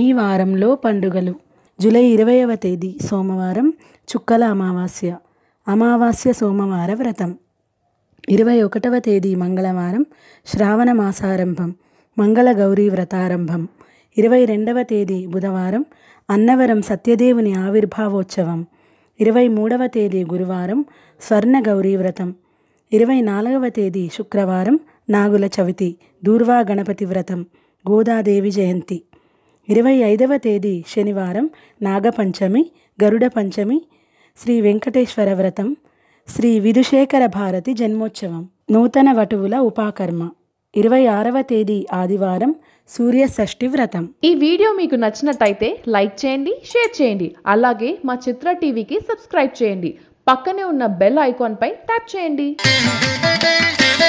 ఈ వారంలో పండుగలు జూలై ఇరవైవ తేదీ సోమవారం చుక్కల అమావాస్య అమావాస్య సోమవార వ్రతం ఇరవై ఒకటవ తేదీ మంగళవారం శ్రావణ మాసారంభం మంగళ గౌరీ వ్రతారంభం ఇరవై రెండవ తేదీ బుధవారం అన్నవరం సత్యదేవుని ఆవిర్భావోత్సవం ఇరవై మూడవ తేదీ గురువారం స్వర్ణ గౌరీ వ్రతం ఇరవై నాలుగవ తేదీ శుక్రవారం నాగుల చవితి దూర్వా గణపతి వ్రతం గోదాదేవి జయంతి ఇరవై ఐదవ తేదీ శనివారం నాగపంచమి గరుడ పంచమి శ్రీ వెంకటేశ్వర వ్రతం శ్రీ విధుశేఖర భారతి జన్మోత్సవం నూతన వటువుల ఉపాకర్మ ఇరవై ఆరవ తేదీ ఆదివారం సూర్య షష్ఠి వ్రతం ఈ వీడియో మీకు నచ్చినట్టయితే లైక్ చేయండి షేర్ చేయండి అలాగే మా చిత్ర టీవీకి సబ్స్క్రైబ్ చేయండి పక్కనే ఉన్న బెల్ ఐకాన్పై ట్యాప్ చేయండి